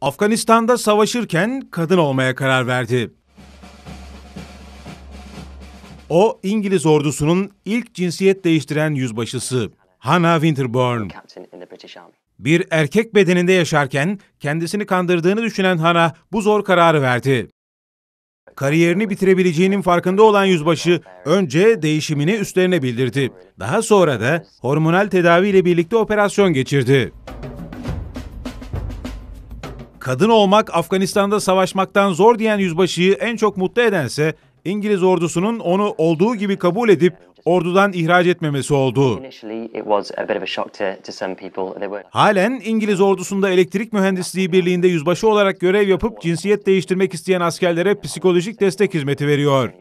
Afganistan'da savaşırken kadın olmaya karar verdi. O İngiliz ordusunun ilk cinsiyet değiştiren yüzbaşısı Hannah Winterborn. Bir erkek bedeninde yaşarken kendisini kandırdığını düşünen Hannah bu zor kararı verdi. Kariyerini bitirebileceğinin farkında olan yüzbaşı önce değişimini üstlerine bildirdi. Daha sonra da hormonal tedavi ile birlikte operasyon geçirdi kadın olmak Afganistan'da savaşmaktan zor diyen yüzbaşıyı en çok mutlu edense İngiliz ordusunun onu olduğu gibi kabul edip ordudan ihraç etmemesi oldu. Halen İngiliz ordusunda elektrik mühendisliği birliğinde yüzbaşı olarak görev yapıp cinsiyet değiştirmek isteyen askerlere psikolojik destek hizmeti veriyor.